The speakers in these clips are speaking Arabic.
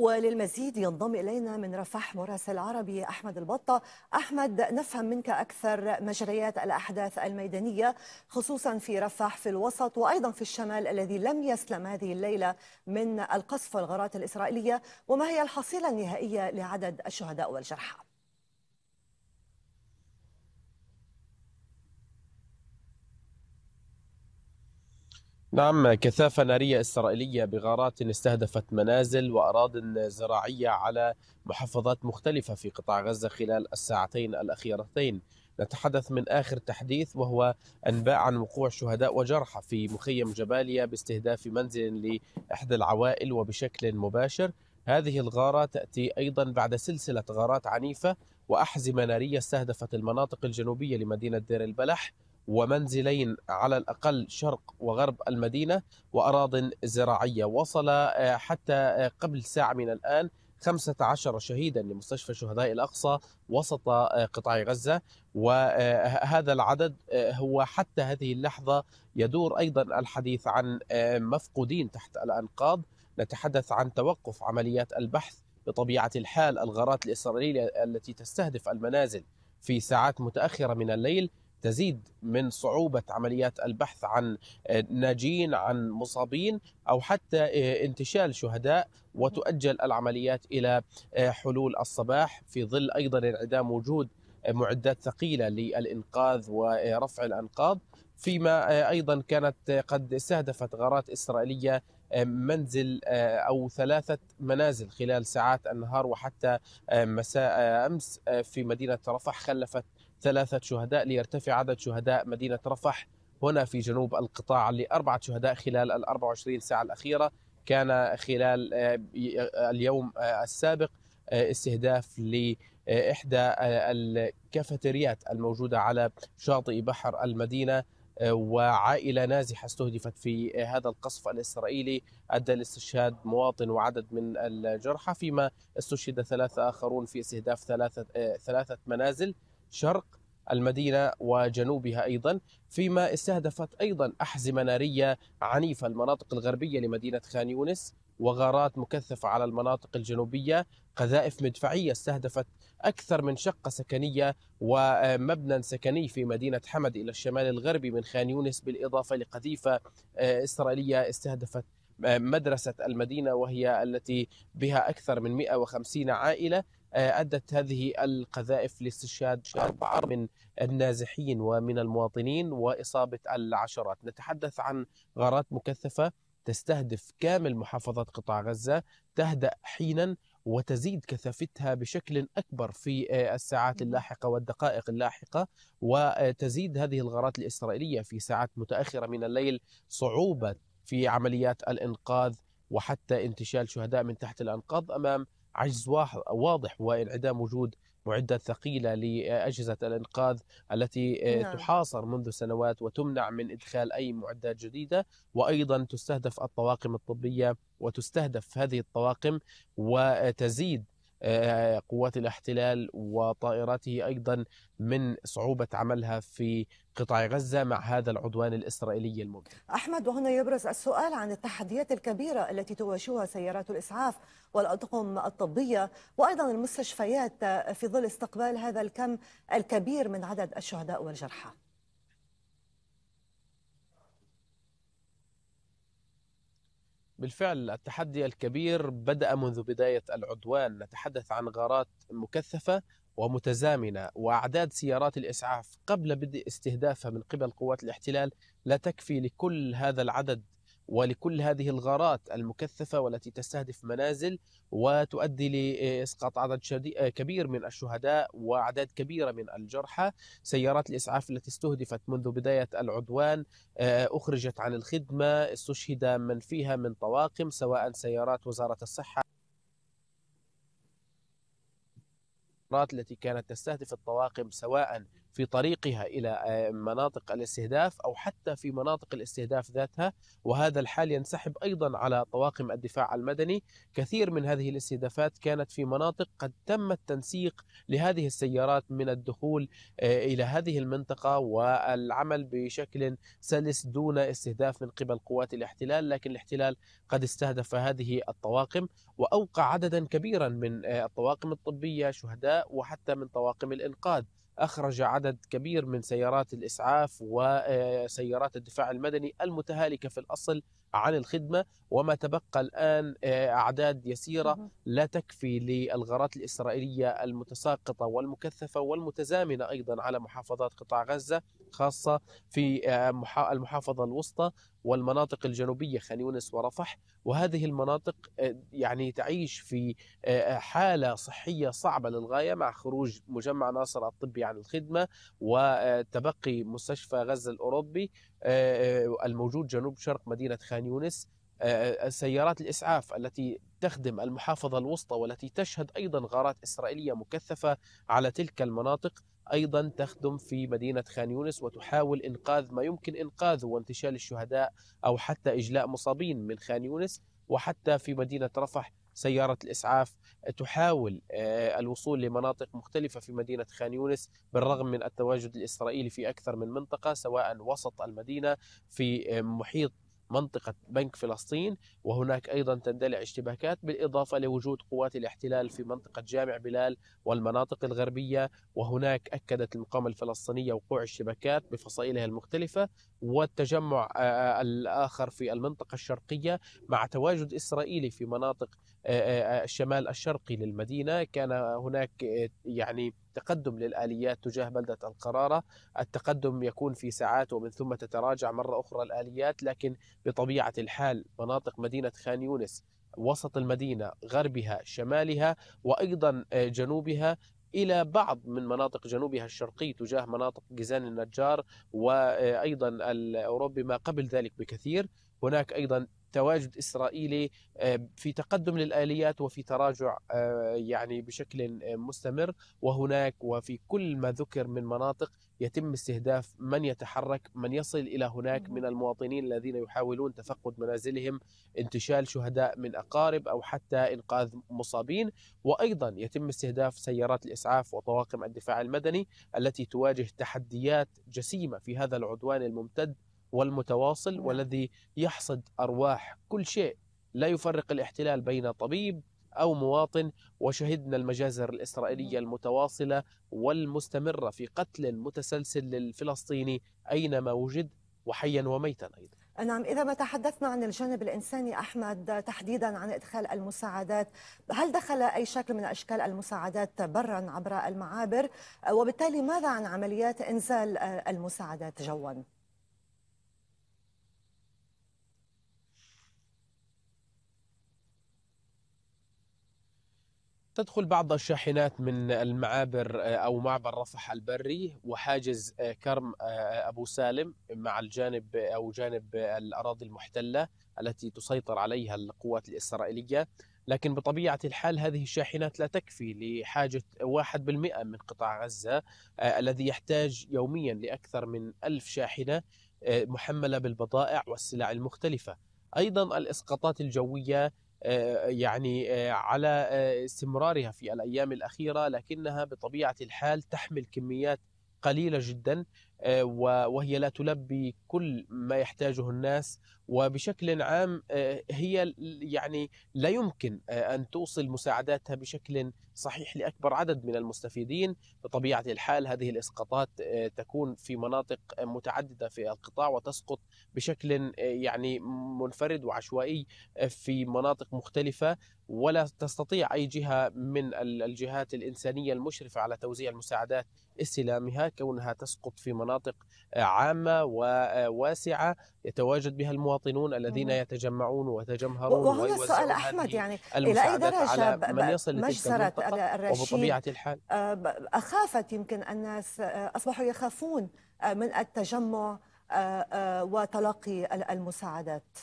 وللمزيد ينضم إلينا من رفح مراسل عربي أحمد البطة أحمد نفهم منك أكثر مجريات الأحداث الميدانية خصوصا في رفح في الوسط وأيضا في الشمال الذي لم يسلم هذه الليلة من القصف والغارات الإسرائيلية وما هي الحصيلة النهائية لعدد الشهداء والجرحى نعم كثافة نارية إسرائيلية بغارات استهدفت منازل وأراضٍ زراعية على محافظات مختلفة في قطاع غزة خلال الساعتين الأخيرتين نتحدث من آخر تحديث وهو أنباء عن وقوع شهداء وجرحى في مخيم جباليا باستهداف منزل لإحدى العوائل وبشكل مباشر هذه الغارة تأتي أيضا بعد سلسلة غارات عنيفة وأحزمة نارية استهدفت المناطق الجنوبية لمدينة دير البلح ومنزلين على الأقل شرق وغرب المدينة وأراض زراعية وصل آه، حتى آه، قبل ساعة من الآن 15 شهيدا لمستشفى شهداء الأقصى وسط آه، قطاع غزة وهذا العدد هو حتى هذه اللحظة يدور أيضا الحديث عن مفقودين تحت الأنقاض نتحدث عن توقف عمليات البحث بطبيعة الحال الغارات الإسرائيلية التي تستهدف المنازل في ساعات متأخرة من الليل تزيد من صعوبة عمليات البحث عن آه، ناجين عن مصابين أو حتى آه، انتشال شهداء وتؤجل العمليات إلى آه، حلول الصباح في ظل أيضا انعدام وجود معدات ثقيلة للإنقاذ ورفع الأنقاض فيما أيضا كانت قد استهدفت غارات إسرائيلية آه، منزل آه، أو ثلاثة منازل خلال ساعات النهار وحتى آه، مساء أمس في مدينة رفح خلفت ثلاثة شهداء ليرتفع عدد شهداء مدينة رفح هنا في جنوب القطاع لأربعة شهداء خلال ال 24 ساعة الأخيرة كان خلال اليوم السابق استهداف لإحدى الكافتريات الموجودة على شاطئ بحر المدينة وعائلة نازحة استهدفت في هذا القصف الإسرائيلي أدى لاستشهاد مواطن وعدد من الجرحى فيما استشهد ثلاثة آخرون في استهداف ثلاثة, ثلاثة منازل شرق المدينة وجنوبها أيضا فيما استهدفت أيضا أحزمة نارية عنيفة المناطق الغربية لمدينة خان يونس وغارات مكثفة على المناطق الجنوبية قذائف مدفعية استهدفت أكثر من شقة سكنية ومبنى سكني في مدينة حمد إلى الشمال الغربي من خان يونس بالإضافة لقذيفة آه، إسرائيلية استهدفت آه، مدرسة المدينة وهي التي بها أكثر من 150 عائلة آه، أدت هذه القذائف لاستشهاد أربعة من النازحين ومن المواطنين وإصابة العشرات نتحدث عن غارات مكثفة تستهدف كامل محافظة قطاع غزة تهدأ حينا وتزيد كثافتها بشكل أكبر في آه، الساعات اللاحقة والدقائق اللاحقة وتزيد هذه الغارات الإسرائيلية في ساعات متأخرة من الليل صعوبة في عمليات الإنقاذ وحتى انتشال شهداء من تحت الأنقاض أمام عجز واضح وانعدام وجود معدات ثقيلة لأجهزة الإنقاذ التي آه، نعم. تحاصر منذ سنوات وتمنع من إدخال أي معدات جديدة وأيضا تستهدف الطواقم الطبية وتستهدف هذه الطواقم وتزيد آه، قوات الاحتلال وطائراته أيضا من صعوبة عملها في قطاع غزة مع هذا العدوان الإسرائيلي المبدي أحمد وهنا يبرز السؤال عن التحديات الكبيرة التي تواجهها سيارات الإسعاف والأطقم الطبية وأيضا المستشفيات في ظل استقبال هذا الكم الكبير من عدد الشهداء والجرحى بالفعل التحدي الكبير بدأ منذ بداية العدوان نتحدث عن غارات مكثفة ومتزامنة وأعداد سيارات الإسعاف قبل بدء استهدافها من قبل قوات الاحتلال لا تكفي لكل هذا العدد ولكل هذه الغارات المكثفة والتي تستهدف منازل وتؤدي لإسقاط عدد آه، كبير من الشهداء وأعداد كبيرة من الجرحى سيارات الإسعاف التي استهدفت منذ بداية العدوان آه، أخرجت عن الخدمة استشهد من فيها من طواقم سواء سيارات وزارة الصحة التي كانت تستهدف الطواقم سواء في طريقها الى آه، مناطق الاستهداف او حتى في مناطق الاستهداف ذاتها وهذا الحال ينسحب ايضا على طواقم الدفاع المدني كثير من هذه الاستهدافات كانت في مناطق قد تم التنسيق لهذه السيارات من الدخول آه، الى هذه المنطقه والعمل بشكل سلس دون استهداف من قبل قوات الاحتلال لكن الاحتلال قد استهدف هذه الطواقم واوقع عددا كبيرا من آه، الطواقم الطبيه شهداء وحتى من طواقم الانقاذ أخرج عدد كبير من سيارات الإسعاف وسيارات آه، الدفاع المدني المتهالكة في الأصل عن الخدمة وما تبقى الآن آه، أعداد يسيرة لا تكفي للغارات الإسرائيلية المتساقطة والمكثفة والمتزامنة أيضا على محافظات قطاع غزة خاصة في آه، المحافظة الوسطى والمناطق الجنوبية خان يونس ورفح وهذه المناطق آه، يعني تعيش في آه، آه، حالة صحية صعبة للغاية مع خروج مجمع ناصر الطبي عن الخدمة وتبقي مستشفى غزة الأوروبي الموجود جنوب شرق مدينة خان يونس سيارات الإسعاف التي تخدم المحافظة الوسطى والتي تشهد أيضا غارات إسرائيلية مكثفة على تلك المناطق أيضا تخدم في مدينة خان يونس وتحاول إنقاذ ما يمكن إنقاذه وانتشال الشهداء أو حتى إجلاء مصابين من خان يونس وحتى في مدينة رفح سيارة الإسعاف تحاول آه، الوصول لمناطق مختلفة في مدينة خان يونس بالرغم من التواجد الإسرائيلي في أكثر من منطقة سواء وسط المدينة في آه، محيط منطقة بنك فلسطين وهناك أيضا تندلع اشتباكات بالإضافة لوجود قوات الاحتلال في منطقة جامع بلال والمناطق الغربية وهناك أكدت المقاومة الفلسطينية وقوع الشبكات بفصائلها المختلفة والتجمع آه، آه، الآخر في المنطقة الشرقية مع تواجد إسرائيلي في مناطق آه، آه، آه، الشمال الشرقي للمدينة كان هناك يعني تقدم للآليات تجاه بلدة القرارة التقدم يكون في ساعات ومن ثم تتراجع مرة أخرى الآليات لكن بطبيعة الحال مناطق مدينة خان يونس وسط المدينة غربها شمالها وأيضا جنوبها إلى بعض من مناطق جنوبها الشرقي تجاه مناطق جزان النجار وأيضا الأوروبي ما قبل ذلك بكثير هناك أيضا تواجد إسرائيلي في تقدم للآليات وفي تراجع آه، يعني بشكل آه، مستمر وهناك وفي كل ما ذكر من مناطق يتم استهداف من يتحرك من يصل إلى هناك من المواطنين الذين يحاولون تفقد منازلهم انتشال شهداء من أقارب أو حتى إنقاذ مصابين وأيضا يتم استهداف سيارات الإسعاف وطواقم الدفاع المدني التي تواجه تحديات جسيمة في هذا العدوان الممتد والمتواصل نعم. والذي يحصد ارواح كل شيء لا يفرق الاحتلال بين طبيب او مواطن وشهدنا المجازر الاسرائيليه نعم. المتواصله والمستمره في قتل متسلسل للفلسطيني اينما وجد وحيا وميتا ايضا. نعم إذا ما تحدثنا عن الجانب الإنساني أحمد تحديدا عن إدخال المساعدات هل دخل أي شكل من أشكال المساعدات برا عبر المعابر وبالتالي ماذا عن عمليات إنزال المساعدات جوا؟ تدخل بعض الشاحنات من المعابر آه، أو معبر رفح البري وحاجز آه، كرم آه، أبو سالم مع الجانب أو جانب الأراضي المحتلة التي تسيطر عليها القوات الإسرائيلية لكن بطبيعة الحال هذه الشاحنات لا تكفي لحاجة واحد بالمئة من قطاع غزة الذي يحتاج يوميا لأكثر من ألف شاحنة محملة بالبضائع والسلع المختلفة أيضا الإسقاطات الجوية آه، يعني آه، على آه، استمرارها في الايام الاخيره لكنها بطبيعه الحال تحمل كميات قليله جدا آه، وهي لا تلبي كل ما يحتاجه الناس وبشكل عام آه، هي يعني لا يمكن آه، ان توصل مساعداتها بشكل صحيح لاكبر عدد من المستفيدين بطبيعه الحال هذه الاسقاطات تكون في مناطق متعدده في القطاع وتسقط بشكل يعني منفرد وعشوائي في مناطق مختلفه ولا تستطيع اي جهه من الجهات الانسانيه المشرفه على توزيع المساعدات استلامها كونها تسقط في مناطق مناطق عامة وواسعة يتواجد بها المواطنون الذين يتجمعون وتجمهرون وهنا السؤال أحمد يعني إلى أي درجة من يصل مجزرة الرشيد الحال آه، أخافت يمكن الناس آه، أصبحوا يخافون آه، من التجمع وتلقي المساعدات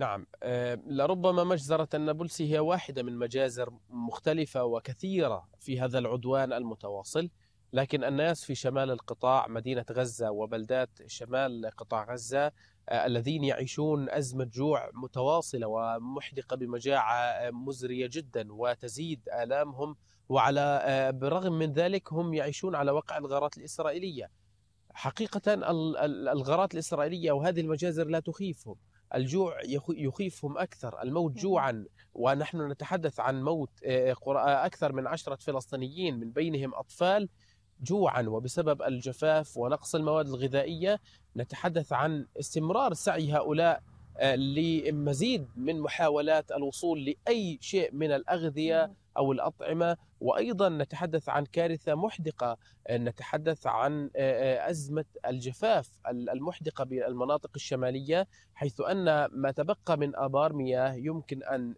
نعم آه، لربما مجزرة النابلسي هي واحدة من مجازر مختلفة وكثيرة في هذا العدوان المتواصل لكن الناس في شمال القطاع مدينة غزة وبلدات شمال قطاع غزة آه، الذين يعيشون أزمة جوع متواصلة ومحدقة بمجاعة آه، مزرية جدا وتزيد آلامهم وعلى بالرغم من ذلك هم يعيشون على وقع الغارات الإسرائيلية حقيقة الغارات الإسرائيلية وهذه المجازر لا تخيفهم الجوع يخيفهم أكثر الموت جوعا ونحن نتحدث عن موت آه، آه، أكثر من عشرة فلسطينيين من بينهم أطفال جوعا وبسبب الجفاف ونقص المواد الغذائية نتحدث عن استمرار سعي هؤلاء آه، لمزيد من محاولات الوصول لأي شيء من الأغذية أو الأطعمة وايضا نتحدث عن كارثه محدقه آه، نتحدث عن آه، آه، ازمه الجفاف المحدقه بالمناطق الشماليه حيث ان ما تبقى من ابار مياه يمكن ان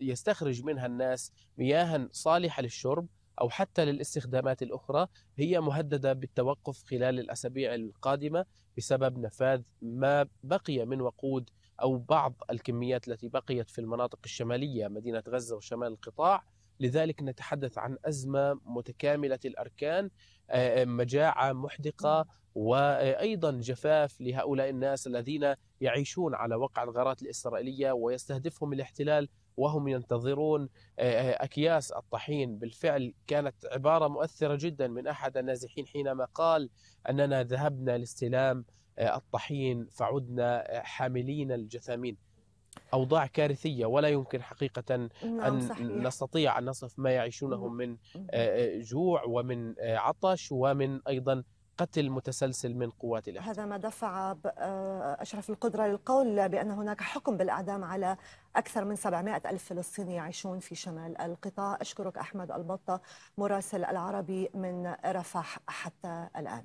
يستخرج منها الناس مياها صالحه للشرب او حتى للاستخدامات الاخرى هي مهدده بالتوقف خلال الاسابيع القادمه بسبب نفاذ ما بقي من وقود او بعض الكميات التي بقيت في المناطق الشماليه مدينه غزه وشمال القطاع لذلك نتحدث عن أزمة متكاملة الأركان آه، آه، مجاعة محدقة نعم. وأيضا جفاف لهؤلاء الناس الذين يعيشون على وقع الغارات الإسرائيلية ويستهدفهم الاحتلال وهم ينتظرون آه، أكياس الطحين بالفعل كانت عبارة مؤثرة جدا من أحد النازحين حينما قال أننا ذهبنا لاستلام الطحين فعدنا حاملين الجثامين أوضاع كارثية ولا يمكن حقيقة نعم، أن صحيح. نستطيع أن نصف ما يعيشونه من آه، آه، جوع ومن آه، عطش ومن أيضا قتل متسلسل من قوات الاحتلال هذا ما دفع أشرف القدرة للقول بأن هناك حكم بالإعدام على أكثر من 700 ألف فلسطيني يعيشون في شمال القطاع أشكرك أحمد البطة مراسل العربي من رفح حتى الآن